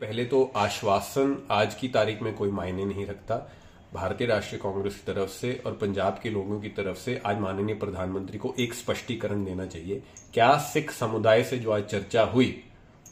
पहले तो आश्वासन आज की तारीख में कोई मायने नहीं रखता भारतीय राष्ट्रीय कांग्रेस की तरफ से और पंजाब के लोगों की तरफ से आज माननीय प्रधानमंत्री को एक स्पष्टीकरण देना चाहिए क्या सिख समुदाय से जो आज चर्चा हुई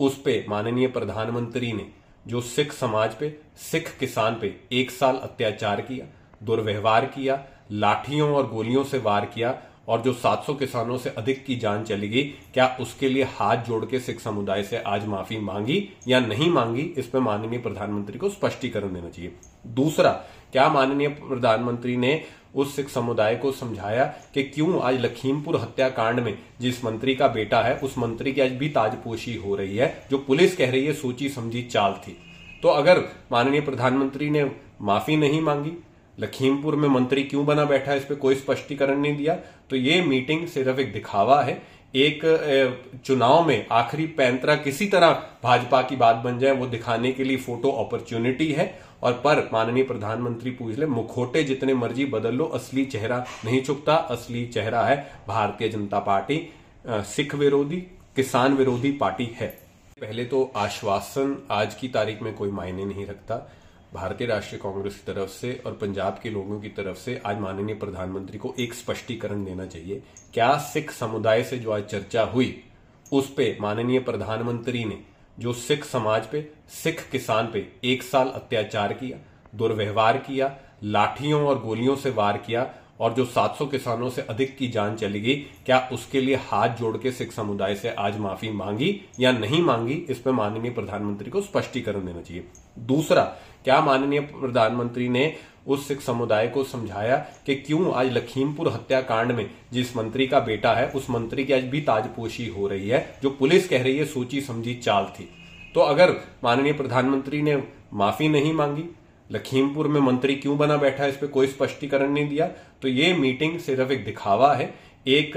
उस पे माननीय प्रधानमंत्री ने जो सिख समाज पे सिख किसान पे एक साल अत्याचार किया दुर्व्यवहार किया लाठियों और गोलियों से वार किया और जो 700 किसानों से अधिक की जान चली गई क्या उसके लिए हाथ जोड़ के सिख समुदाय से आज माफी मांगी या नहीं मांगी इस पर माननीय प्रधानमंत्री को स्पष्टीकरण देना चाहिए दूसरा क्या माननीय प्रधानमंत्री ने उस सिख समुदाय को समझाया कि क्यों आज लखीमपुर हत्याकांड में जिस मंत्री का बेटा है उस मंत्री की आज भी ताजपोशी हो रही है जो पुलिस कह रही है सोची समझी चाल थी तो अगर माननीय प्रधानमंत्री ने माफी नहीं मांगी लखीमपुर में मंत्री क्यों बना बैठा है इस पर कोई स्पष्टीकरण नहीं दिया तो ये मीटिंग सिर्फ एक दिखावा है एक चुनाव में आखिरी पैंतरा किसी तरह भाजपा की बात बन जाए वो दिखाने के लिए फोटो अपॉर्चुनिटी है और पर माननीय प्रधानमंत्री पूछ ले मुखोटे जितने मर्जी बदल लो असली चेहरा नहीं चुकता असली चेहरा है भारतीय जनता पार्टी सिख विरोधी किसान विरोधी पार्टी है पहले तो आश्वासन आज की तारीख में कोई मायने नहीं रखता भारतीय राष्ट्रीय कांग्रेस की तरफ से और पंजाब के लोगों की तरफ से आज माननीय प्रधानमंत्री को एक स्पष्टीकरण देना चाहिए क्या सिख समुदाय से जो आज चर्चा हुई उस पे माननीय प्रधानमंत्री ने जो सिख समाज पे सिख किसान पे एक साल अत्याचार किया दुर्व्यवहार किया लाठियों और गोलियों से वार किया और जो 700 किसानों से अधिक की जान चली गई क्या उसके लिए हाथ जोड़ के सिख समुदाय से आज माफी मांगी या नहीं मांगी इस पर माननीय प्रधानमंत्री को स्पष्टीकरण देना चाहिए दूसरा क्या माननीय प्रधानमंत्री ने उस सिख समुदाय को समझाया कि क्यों आज लखीमपुर हत्याकांड में जिस मंत्री का बेटा है उस मंत्री की आज भी ताजपोशी हो रही है जो पुलिस कह रही है सोची समझी चाल थी तो अगर माननीय प्रधानमंत्री ने माफी नहीं मांगी लखीमपुर में मंत्री क्यों बना बैठा है इस पर कोई स्पष्टीकरण नहीं दिया तो ये मीटिंग सिर्फ एक दिखावा है एक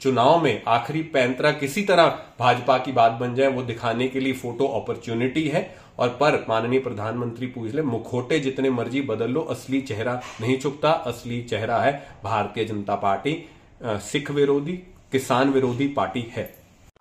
चुनाव में आखिरी पैंतरा किसी तरह भाजपा की बात बन जाए वो दिखाने के लिए फोटो अपॉर्चुनिटी है और पर माननीय प्रधानमंत्री पूछ ले मुखोटे जितने मर्जी बदल लो असली चेहरा नहीं छुपता असली चेहरा है भारतीय जनता पार्टी सिख विरोधी किसान विरोधी पार्टी है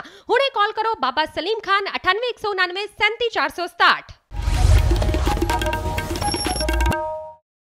करना हूने कॉल करो बाबा सलीम खान अठानवे एक सौ उन्नवे सैंती चार सौ सताठ